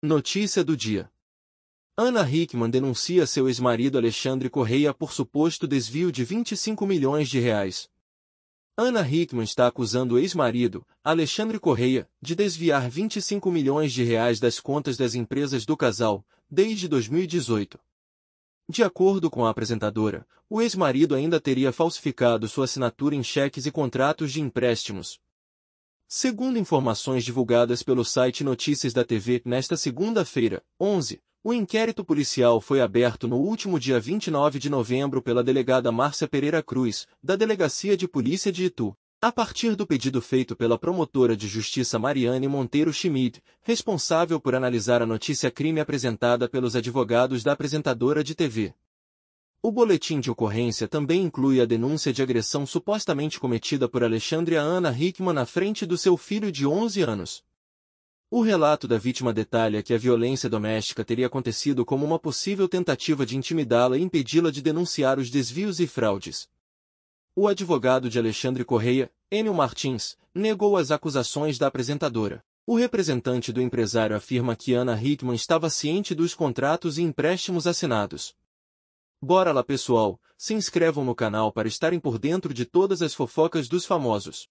Notícia do dia. Ana Hickman denuncia seu ex-marido Alexandre Correia por suposto desvio de 25 milhões de reais. Ana Hickman está acusando o ex-marido, Alexandre Correia, de desviar 25 milhões de reais das contas das empresas do casal, desde 2018. De acordo com a apresentadora, o ex-marido ainda teria falsificado sua assinatura em cheques e contratos de empréstimos, Segundo informações divulgadas pelo site Notícias da TV nesta segunda-feira, 11, o inquérito policial foi aberto no último dia 29 de novembro pela delegada Márcia Pereira Cruz, da Delegacia de Polícia de Itu. A partir do pedido feito pela promotora de justiça Mariane Monteiro Schmidt, responsável por analisar a notícia crime apresentada pelos advogados da apresentadora de TV. O boletim de ocorrência também inclui a denúncia de agressão supostamente cometida por Alexandre a Ana Hickman na frente do seu filho de 11 anos. O relato da vítima detalha que a violência doméstica teria acontecido como uma possível tentativa de intimidá-la e impedi-la de denunciar os desvios e fraudes. O advogado de Alexandre Correia, Enio Martins, negou as acusações da apresentadora. O representante do empresário afirma que Ana Hickman estava ciente dos contratos e empréstimos assinados. Bora lá pessoal, se inscrevam no canal para estarem por dentro de todas as fofocas dos famosos.